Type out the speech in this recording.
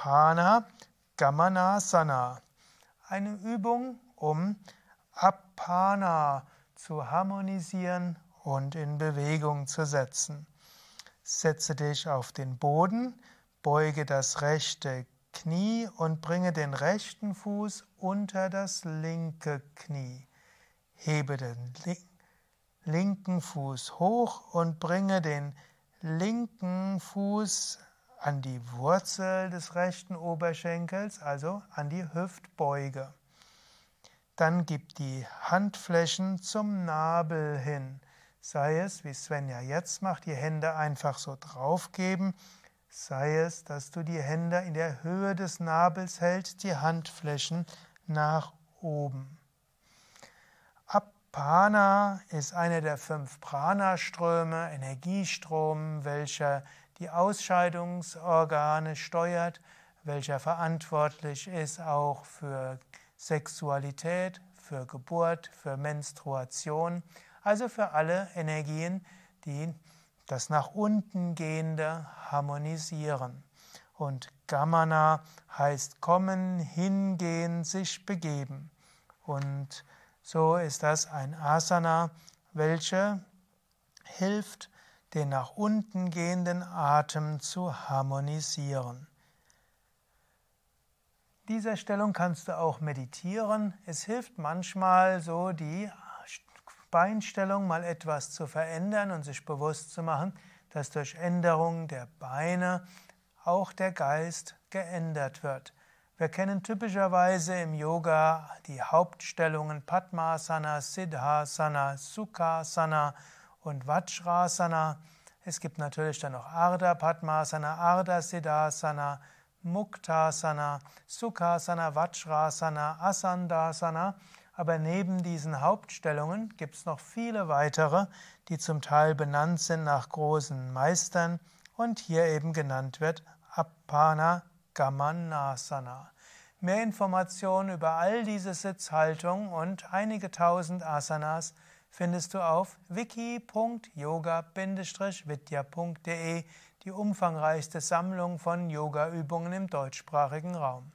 Apana Gamanasana. Eine Übung, um Apana zu harmonisieren und in Bewegung zu setzen. Setze dich auf den Boden, beuge das rechte Knie und bringe den rechten Fuß unter das linke Knie. Hebe den linken Fuß hoch und bringe den linken Fuß an die Wurzel des rechten Oberschenkels, also an die Hüftbeuge. Dann gib die Handflächen zum Nabel hin. Sei es, wie Sven ja jetzt macht, die Hände einfach so draufgeben. Sei es, dass du die Hände in der Höhe des Nabels hältst, die Handflächen nach oben. Appana ist einer der fünf Prana-Ströme, Energiestrom, welcher die Ausscheidungsorgane steuert, welcher verantwortlich ist auch für Sexualität, für Geburt, für Menstruation, also für alle Energien, die das nach unten gehende harmonisieren. Und Gamana heißt kommen, hingehen, sich begeben. Und so ist das ein Asana, welche hilft, den nach unten gehenden Atem zu harmonisieren. Dieser Stellung kannst du auch meditieren. Es hilft manchmal so die Beinstellung mal etwas zu verändern und sich bewusst zu machen, dass durch Änderung der Beine auch der Geist geändert wird. Wir kennen typischerweise im Yoga die Hauptstellungen Padmasana, Siddhasana, Sukhasana und Vajrasana. Es gibt natürlich dann noch Ardha Padmasana, Ardha Siddhasana, Muktasana, Sukhasana, Vajrasana, Asandasana. Aber neben diesen Hauptstellungen gibt es noch viele weitere, die zum Teil benannt sind nach großen Meistern und hier eben genannt wird Appana Gamanasana. Mehr Informationen über all diese Sitzhaltung und einige tausend Asanas findest du auf wiki.yoga-vidya.de die umfangreichste Sammlung von Yoga-Übungen im deutschsprachigen Raum.